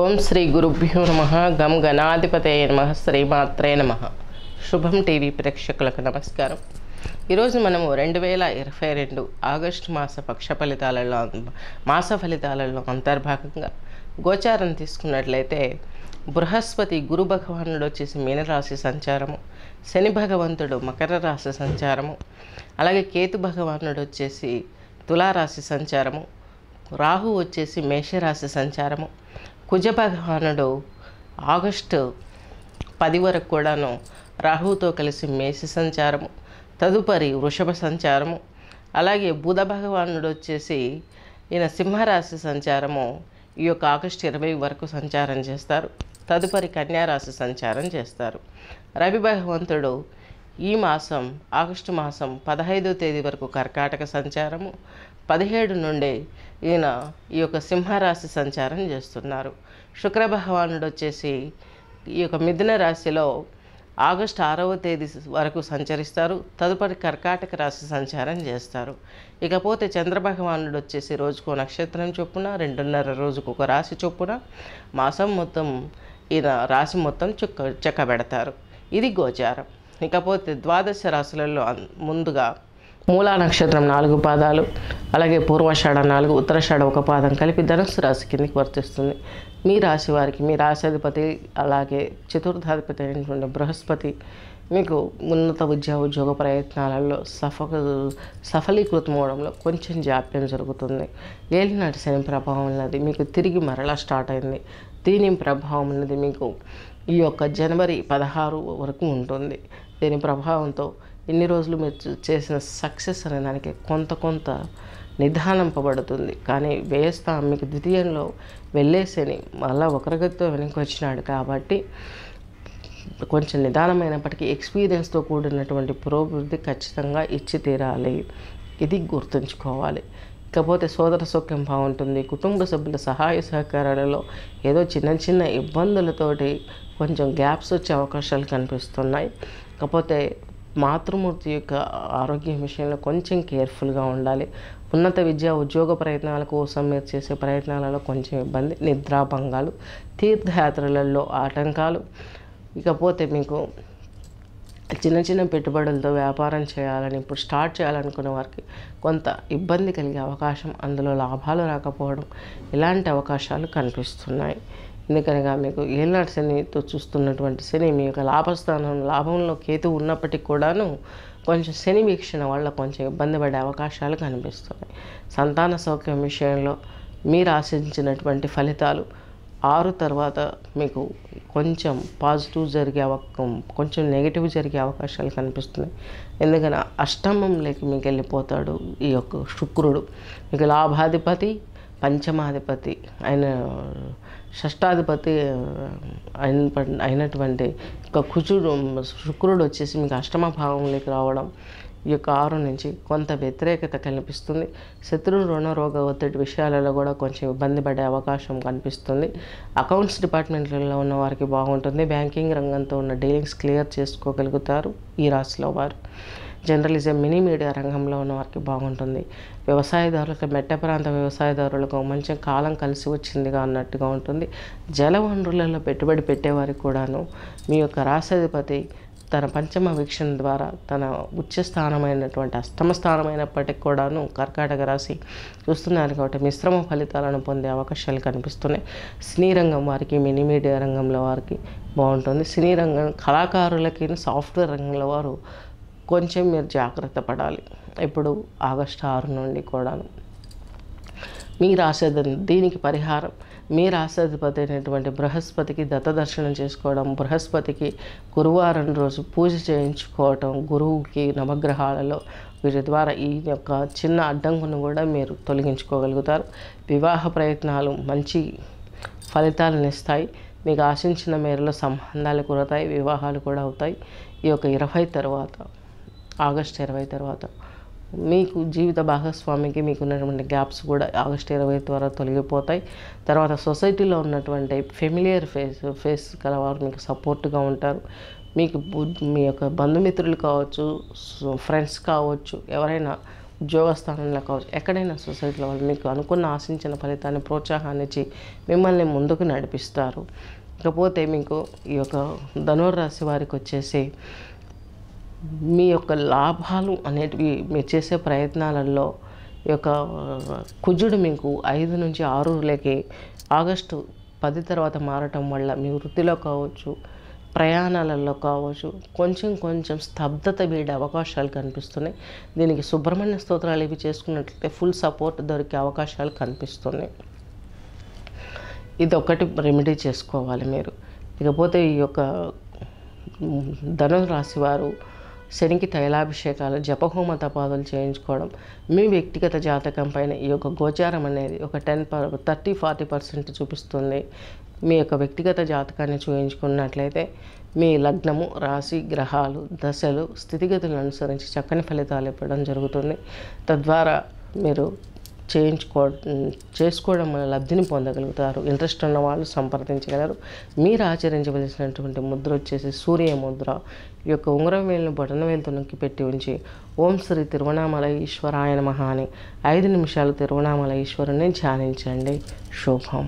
ఓం శ్రీ గురుభ్యో నమ గం గణాధిపతయ నమ శ్రీమాత్రే నమ శుభం టీవీ ప్రేక్షకులకు నమస్కారం ఈరోజు మనము రెండు వేల ఇరవై రెండు ఆగస్టు మాస పక్ష ఫలితాలలో మాస ఫలితాలలో అంతర్భాగంగా గోచారం తీసుకున్నట్లయితే బృహస్పతి గురు భగవానుడు వచ్చేసి మీనరాశి సంచారము శని భగవంతుడు మకర రాశి సంచారము అలాగే కేతు భగవానుడు వచ్చేసి తులారాశి సంచారము రాహు వచ్చేసి మేషరాశి సంచారము కుజ భగవానుడు ఆగస్టు పది వరకు కూడాను రాహువుతో కలిసి మేష సంచారము తదుపరి వృషభ సంచారము అలాగే బుధ భగవానుడు వచ్చేసి ఈయన సింహరాశి సంచారము ఈ యొక్క ఆగస్టు ఇరవై వరకు సంచారం చేస్తారు తదుపరి కన్యారాశి సంచారం చేస్తారు రవి భగవంతుడు ఈ మాసం ఆగస్టు మాసం పదహైదో తేదీ వరకు కర్కాటక సంచారము పదిహేడు నుండి ఈయన ఈ యొక్క సింహరాశి సంచారం చేస్తున్నారు శుక్ర భగవానుడు వచ్చేసి ఈ యొక్క మిథున రాశిలో ఆగస్టు ఆరవ తేదీ వరకు సంచరిస్తారు తదుపరి కర్కాటక రాశి సంచారం చేస్తారు ఇకపోతే చంద్రభగవానుడు వచ్చేసి రోజుకో నక్షత్రం చొప్పున రెండున్నర రోజుకు ఒక రాశి చొప్పున మాసం మొత్తం ఈయన రాశి మొత్తం చుక్క చెక్కబెడతారు ఇది గోచారం ఇకపోతే ద్వాదశ రాశులలో ముందుగా మూలా నక్షత్రం నాలుగు పాదాలు అలాగే పూర్వషాడ నాలుగు ఉత్తరాషాఢ ఒక పాదం కలిపి ధనుసు రాశి కిందికి వర్తిస్తుంది మీ రాశి వారికి మీ రాశాధిపతి అలాగే చతుర్థాధిపతి అయినటువంటి బృహస్పతి మీకు ఉన్నత విద్యా ఉద్యోగ ప్రయత్నాలలో సఫ సఫలీకృతం అవడంలో కొంచెం జాప్యం జరుగుతుంది ఏలినాటి శని ప్రభావం ఉన్నది మీకు తిరిగి మరలా స్టార్ట్ అయింది దీని ప్రభావం ఉన్నది మీకు ఈ యొక్క జనవరి పదహారు వరకు ఉంటుంది దీని ప్రభావంతో ఇన్ని రోజులు మీరు చేసిన సక్సెస్ అనే దానికి కొంత కొంత నిధానంపబడుతుంది కానీ వేస్త మీకు ద్వితీయంలో వెళ్ళేసని మళ్ళా ఒకరిగతితో వెనక్కి వచ్చినాడు కాబట్టి కొంచెం నిదానమైనప్పటికీ ఎక్స్పీరియన్స్తో కూడినటువంటి పురోభివృద్ధి ఖచ్చితంగా ఇచ్చి తీరాలి ఇది గుర్తుంచుకోవాలి ఇకపోతే సోదర సౌఖ్యం బాగుంటుంది కుటుంబ సభ్యుల సహాయ సహకారాలలో ఏదో చిన్న చిన్న ఇబ్బందులతోటి కొంచెం గ్యాప్స్ వచ్చే అవకాశాలు కనిపిస్తున్నాయి కాకపోతే మాతృమూర్తి యొక్క ఆరోగ్యం విషయంలో కొంచెం కేర్ఫుల్గా ఉండాలి ఉన్నత విద్యా ఉద్యోగ ప్రయత్నాల కోసం మీరు చేసే ప్రయత్నాలలో కొంచెం ఇబ్బంది నిద్రాభంగాలు తీర్థయాత్రలలో ఆటంకాలు ఇకపోతే మీకు చిన్న చిన్న పెట్టుబడులతో వ్యాపారం చేయాలని ఇప్పుడు స్టార్ట్ చేయాలనుకునే వారికి కొంత ఇబ్బంది కలిగే అవకాశం అందులో లాభాలు రాకపోవడం ఇలాంటి అవకాశాలు కనిపిస్తున్నాయి ఎందుకనగా మీకు ఏళ్ళనాటి శనితో చూస్తున్నటువంటి శని మీ యొక్క లాభస్థానం లాభంలో కేతు ఉన్నప్పటికి కూడాను కొంచెం శని వీక్షణ వల్ల కొంచెం ఇబ్బంది పడే అవకాశాలు కనిపిస్తున్నాయి సంతాన సౌఖ్యం విషయంలో మీరు ఆశించినటువంటి ఫలితాలు ఆరు తర్వాత మీకు కొంచెం పాజిటివ్ జరిగే అవకాశం కొంచెం నెగిటివ్ జరిగే అవకాశాలు కనిపిస్తున్నాయి ఎందుకని అష్టమం లేక మీకు వెళ్ళిపోతాడు ఈ యొక్క శుక్రుడు మీకు లాభాధిపతి పంచమాధిపతి ఆయన షష్టాధిపతి అయిన అయినటువంటి ఒక కుజుడు శుక్రుడు వచ్చేసి మీకు అష్టమ భావంలోకి రావడం ఈ యొక్క ఆరు నుంచి కొంత వ్యతిరేకత కనిపిస్తుంది శత్రు రుణ రోగ ఒత్తిడి విషయాలలో కూడా కొంచెం ఇబ్బంది పడే అవకాశం కనిపిస్తుంది అకౌంట్స్ డిపార్ట్మెంట్లలో ఉన్న వారికి బాగుంటుంది బ్యాంకింగ్ రంగంతో ఉన్న డీలింగ్స్ క్లియర్ చేసుకోగలుగుతారు ఈ రాశిలో వారు జర్నలిజం మినీ మీడియా రంగంలో ఉన్న వారికి బాగుంటుంది వ్యవసాయదారులకు మెట్ట ప్రాంత వ్యవసాయదారులకు మంచి కాలం కలిసి వచ్చిందిగా అన్నట్టుగా ఉంటుంది జల వనరులలో పెట్టుబడి పెట్టేవారికి కూడాను మీ యొక్క రాష్ట్రాధిపతి తన పంచమ వీక్షణ ద్వారా తన ఉచ్చ స్థానమైనటువంటి అష్టమ స్థానమైనప్పటికి కూడాను కర్కాటక రాశి చూస్తున్నారు కాబట్టి మిశ్రమ ఫలితాలను పొందే అవకాశాలు కనిపిస్తున్నాయి సినీ రంగం వారికి మినీ మీడియా రంగంలో వారికి బాగుంటుంది సినీ రంగం కళాకారులకి సాఫ్ట్వేర్ రంగంలో వారు కొంచెం మీరు జాగ్రత్త పడాలి ఇప్పుడు ఆగస్టు ఆరు నుండి కూడాను మీ రాసేది దీనికి పరిహారం మీ రాసేధిపతి అయినటువంటి బృహస్పతికి దత్త దర్శనం చేసుకోవడం బృహస్పతికి గురువారం రోజు పూజ చేయించుకోవటం గురువుకి నవగ్రహాలలో వీటి ద్వారా ఈ యొక్క చిన్న అడ్డంకును కూడా మీరు తొలగించుకోగలుగుతారు వివాహ ప్రయత్నాలు మంచి ఫలితాలను ఇస్తాయి మీకు ఆశించిన మేరలో సంబంధాలు కురతాయి వివాహాలు కూడా అవుతాయి ఈ యొక్క ఇరవై తర్వాత ఆగస్ట్ ఇరవై తర్వాత మీకు జీవిత భాగస్వామికి మీకు ఉన్నటువంటి గ్యాప్స్ కూడా ఆగస్ట్ ఇరవై ద్వారా తొలగిపోతాయి తర్వాత సొసైటీలో ఉన్నటువంటి ఫెమిలియర్ ఫేస్ ఫేస్ కలవారు మీకు సపోర్ట్గా ఉంటారు మీకు మీ యొక్క బంధుమిత్రులు కావచ్చు ఫ్రెండ్స్ కావచ్చు ఎవరైనా ఉద్యోగస్థానంలో కావచ్చు ఎక్కడైనా సొసైటీలో వాళ్ళు మీకు అనుకున్న ఆశించిన ఫలితాన్ని ప్రోత్సాహాన్ని ఇచ్చి మిమ్మల్ని ముందుకు నడిపిస్తారు ఇకపోతే మీకు ఈ యొక్క ధనుర్రాశి వారికి వచ్చేసి మీ యొక్క లాభాలు అనేటివి మీరు చేసే ప్రయత్నాలలో ఈ యొక్క కుజుడు మీకు ఐదు నుంచి ఆరులోకి ఆగస్టు పది తర్వాత మారటం వల్ల మీ వృత్తిలో కావచ్చు ప్రయాణాలలో కావచ్చు కొంచెం కొంచెం స్తబ్దత వీడే అవకాశాలు కనిపిస్తున్నాయి దీనికి సుబ్రహ్మణ్య స్తోత్రాలు ఇవి చేసుకున్నట్లయితే ఫుల్ సపోర్ట్ దొరికే అవకాశాలు కనిపిస్తున్నాయి ఇది ఒకటి రెమెడీ చేసుకోవాలి మీరు ఇకపోతే ఈ యొక్క ధనురాశి వారు శనికి తైలాభిషేకాలు జపహోమ తపాదులు చేయించుకోవడం మీ వ్యక్తిగత జాతకం పైన ఈ యొక్క గోచారం అనేది ఒక ten per thirty forty percent చూపిస్తుంది మీ యొక్క వ్యక్తిగత జాతకాన్ని చూయించుకున్నట్లయితే మీ లగ్నము రాశి గ్రహాలు దశలు స్థితిగతులను అనుసరించి చక్కని ఫలితాలు ఇవ్వడం జరుగుతుంది తద్వారా మీరు చేయించుకో చేసుకోవడం వల్ల లబ్ధిని పొందగలుగుతారు ఇంట్రెస్ట్ ఉన్న వాళ్ళు సంప్రదించగలరు మీరు ఆచరించవలసినటువంటి ముద్ర వచ్చేసి సూర్య ముద్ర ఈ యొక్క ఉంగరం వేలును బొటన వేలు నొక్కి పెట్టి ఉంచి ఓం శ్రీ తిరువణామల ఈశ్వరాయన మహాని అని ఐదు నిమిషాలు తిరువణామల ఈశ్వరుని ధ్యానించండి శుభం